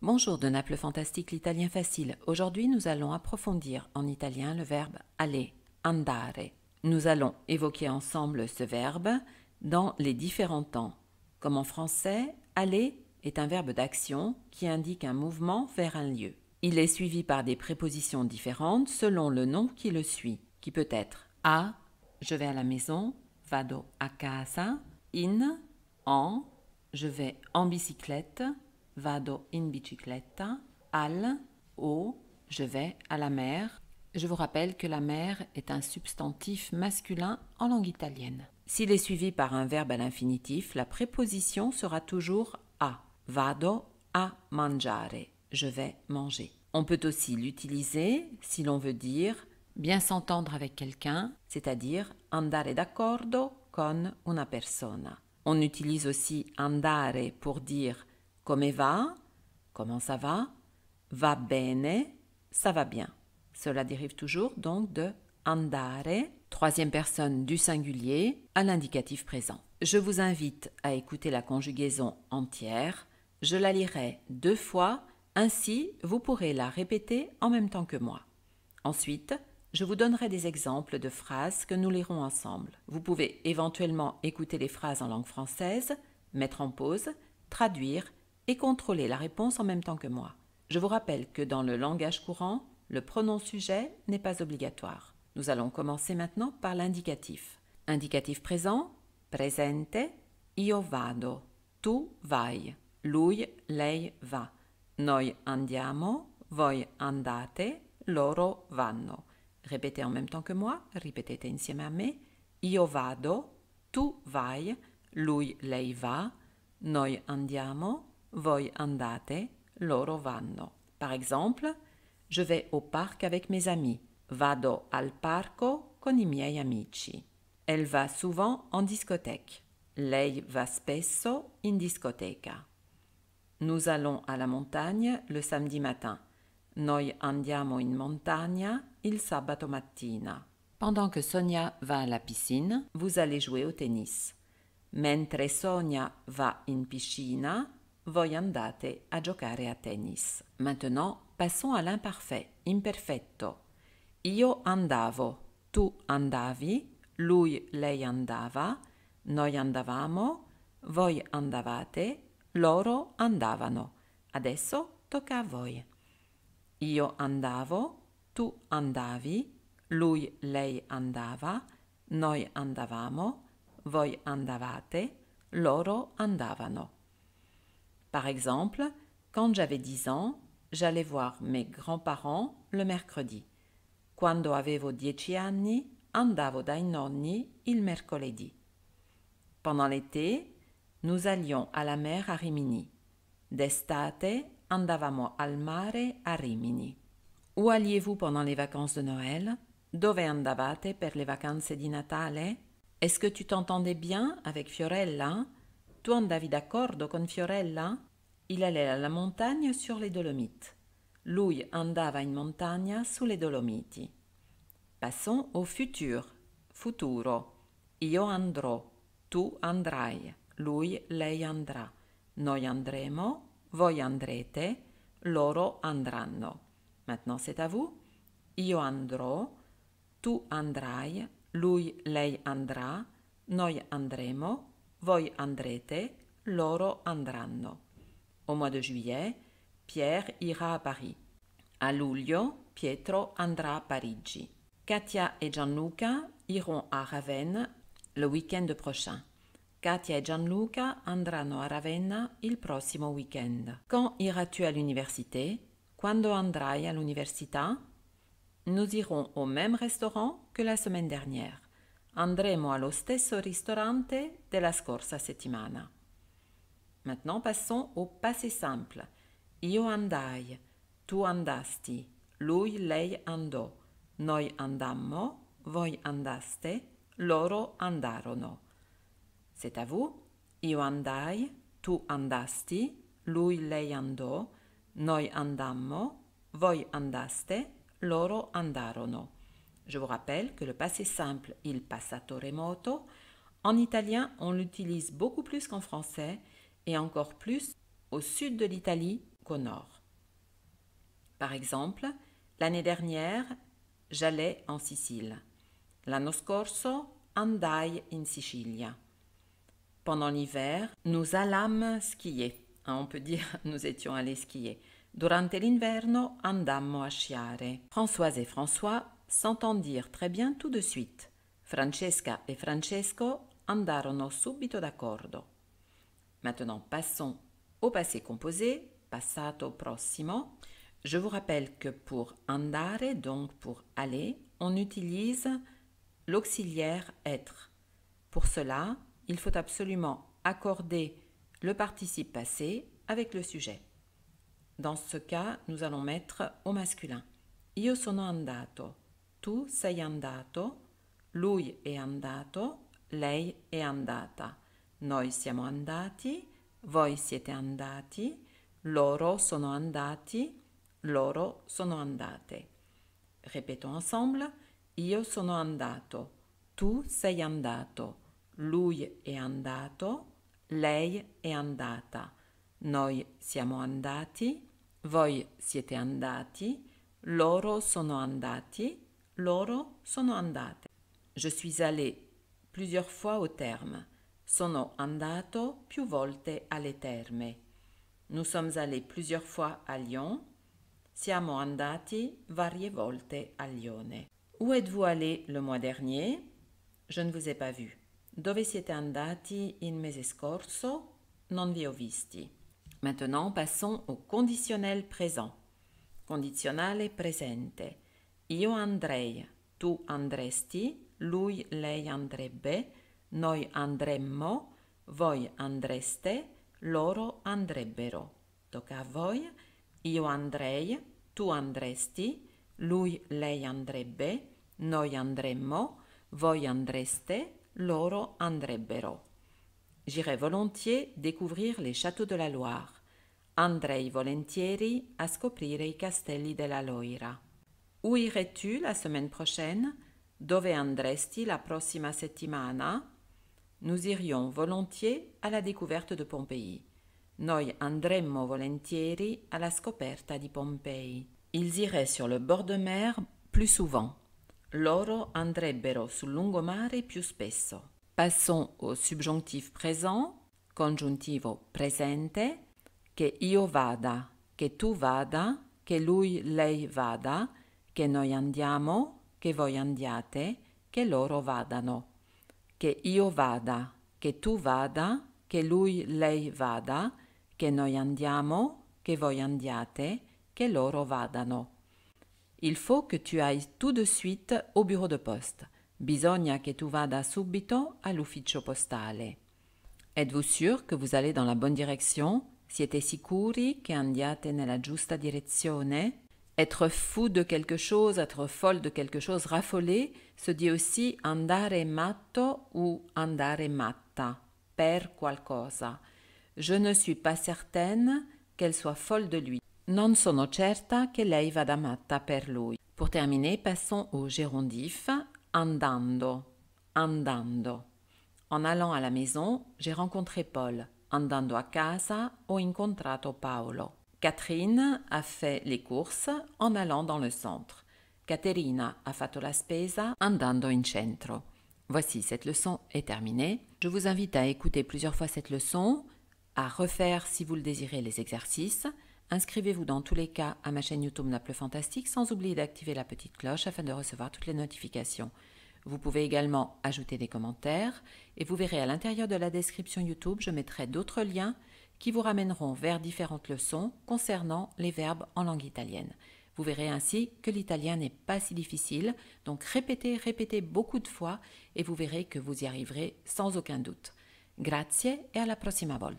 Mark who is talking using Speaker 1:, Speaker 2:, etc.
Speaker 1: Bonjour de Naples Fantastique, l'italien facile. Aujourd'hui, nous allons approfondir en italien le verbe aller, andare. Nous allons évoquer ensemble ce verbe dans les différents temps. Comme en français, aller est un verbe d'action qui indique un mouvement vers un lieu. Il est suivi par des prépositions différentes selon le nom qui le suit, qui peut être à, je vais à la maison, vado a casa, in, en, je vais en bicyclette, vado in bicicletta, al au, je vais à la mer. Je vous rappelle que la mer est un substantif masculin en langue italienne. S'il est suivi par un verbe à l'infinitif, la préposition sera toujours a. Vado a mangiare. Je vais manger. On peut aussi l'utiliser si l'on veut dire bien s'entendre avec quelqu'un, c'est-à-dire andare d'accordo con una persona. On utilise aussi andare pour dire Come va Comment ça va Va bene Ça va bien. Cela dérive toujours donc de andare, troisième personne du singulier, à l'indicatif présent. Je vous invite à écouter la conjugaison entière. Je la lirai deux fois, ainsi vous pourrez la répéter en même temps que moi. Ensuite, je vous donnerai des exemples de phrases que nous lirons ensemble. Vous pouvez éventuellement écouter les phrases en langue française, mettre en pause, traduire et contrôler la réponse en même temps que moi. Je vous rappelle que dans le langage courant, le pronom sujet n'est pas obligatoire. Nous allons commencer maintenant par l'indicatif. Indicatif présent, presente, io vado, tu vai, lui, lei va, noi andiamo, voi andate, loro vanno. Répétez en même temps que moi, répétez insieme à me, io vado, tu vai, lui, lei va, noi andiamo, Voi andate, loro vanno. Par exemple, je vais au parc avec mes amis. Vado al parco con i miei amici. Elle va souvent en discothèque. Lei va spesso in discoteca. Nous allons à la montagne le samedi matin. Noi andiamo in montagna il sabato mattina. Pendant que Sonia va à la piscine, vous allez jouer au tennis. Mentre Sonia va in piscina, voi andate a giocare a tennis. Maintenant, passons à l'imparfait, imperfetto. Io andavo, tu andavi, lui, lei andava, noi andavamo, voi andavate, loro andavano. Adesso tocca a voi. Io andavo, tu andavi, lui, lei andava, noi andavamo, voi andavate, loro andavano. Par exemple, quand j'avais dix ans, j'allais voir mes grands-parents le mercredi. Quando avevo 10 anni, andavo dai nonni il mercoledì. Pendant l'été, nous allions à la mer à Rimini. D'estate, andavamo al mare a Rimini. Où alliez-vous pendant les vacances de Noël? Dove andavate per le vacanze di Natale? Est-ce que tu t'entendais bien avec Fiorella? Tu andavi d'accordo con Fiorella? Il allait alla montagna sur les Dolomites. Lui andava in montagna sulle Dolomiti. Passons au futur. Futuro. Io andrò. Tu andrai. Lui, lei andrà. Noi andremo. Voi andrete. Loro andranno. Maintenant c'est à vous. Io andrò. Tu andrai. Lui, lei andrà. Noi andremo Voi andrete, loro andranno. Au mois de juillet, Pierre ira à Paris. A luglio, Pietro andrà a Parigi. Katia et Gianluca iront à Ravenne le week-end prochain. Katia et Gianluca andranno a Ravenna il prossimo week-end. Quand iras-tu à l'université? Quando andrai l'université? Nous irons au même restaurant que la semaine dernière. andremo allo stesso ristorante della scorsa settimana. Maintenant passons au passé simple. Io andai, tu andasti, lui, lei andò, noi andammo, voi andaste, loro andarono. C'est à vous. Io andai, tu andasti, lui, lei andò, noi andammo, voi andaste, loro andarono. Je vous rappelle que le passé simple il passato remoto, en italien, on l'utilise beaucoup plus qu'en français et encore plus au sud de l'Italie qu'au nord. Par exemple, l'année dernière, j'allais en Sicile. L'anno scorso andai in Sicilia. Pendant l'hiver, nous allâmes skier. Hein, on peut dire nous étions allés skier. Durante l'inverno andammo a sciare. Françoise et François dire très bien tout de suite. Francesca et Francesco andarono subito d'accordo. Maintenant, passons au passé composé, passato prossimo. Je vous rappelle que pour andare, donc pour aller, on utilise l'auxiliaire être. Pour cela, il faut absolument accorder le participe passé avec le sujet. Dans ce cas, nous allons mettre au masculin. Io sono andato. tu sei andato, lui è andato, lei è andata, noi siamo andati, voi siete andati, loro sono andati, loro sono andate. Ripeto ensemble, io sono andato, tu sei andato, lui è andato, lei è andata, noi siamo andati, voi siete andati, loro sono andati, loro sono andate. Je suis allé plusieurs fois au terme. Sono andato più volte alle terme. Nous sommes allés plusieurs fois à Lyon. Siamo andati varie volte a Lione. Où êtes-vous allé le mois dernier? Je ne vous ai pas vu. Dove siete andati in mese scorso? Non vi ho visti. Maintenant, passons au conditionnel présent. Condizionale presente. Io andrei, tu andresti, lui, lei andrebbe, noi andremmo, voi andreste, loro andrebbero. Tocca a voi. Io andrei, tu andresti, lui, lei andrebbe, noi andremmo, voi andreste, loro andrebbero. J'irai volontiers découvrir les châteaux de la Loire. Andrei volentieri a scoprire i castelli della Loira. Où irais-tu la semaine prochaine? Dove andresti la prossima settimana? Nous irions volontiers à la découverte de Pompéi. Noi andremmo volentieri alla scoperta di Pompei. Ils iraient sur le bord de mer plus souvent. Loro andrebbero sul lungomare più spesso. Passons au subjonctif présent, congiuntivo presente, che io vada, che tu vada, che lui, lei vada, che noi andiamo, che voi andiate, che loro vadano, che io vada, che tu vada, che lui, lei vada, che noi andiamo, che voi andiate, che loro vadano. Il faut que tu ailles tout de suite au bureau de poste. Bisogna che tu vada subito all'ufficio postale. Êtes-vous sûr que vous allez dans la bonne direction? Siete sicuri che andiate nella giusta direzione? Être fou de quelque chose, être folle de quelque chose, raffoler, se dit aussi andare matto ou andare matta, per qualcosa. Je ne suis pas certaine qu'elle soit folle de lui. Non sono certa che lei vada matta per lui. Pour terminer, passons au gérondif andando. Andando. En allant à la maison, j'ai rencontré Paul. Andando a casa, ho incontrato Paolo. Catherine a fait les courses en allant dans le centre. Caterina ha fatto la spesa andando in centro. Voici, cette leçon est terminée. Je vous invite à écouter plusieurs fois cette leçon, à refaire si vous le désirez les exercices. Inscrivez-vous dans tous les cas à ma chaîne YouTube Naples Fantastique sans oublier d'activer la petite cloche afin de recevoir toutes les notifications. Vous pouvez également ajouter des commentaires et vous verrez à l'intérieur de la description YouTube, je mettrai d'autres liens qui vous ramèneront vers différentes leçons concernant les verbes en langue italienne. Vous verrez ainsi que l'italien n'est pas si difficile, donc répétez, répétez beaucoup de fois et vous verrez que vous y arriverez sans aucun doute. Grazie et à la prossima volta.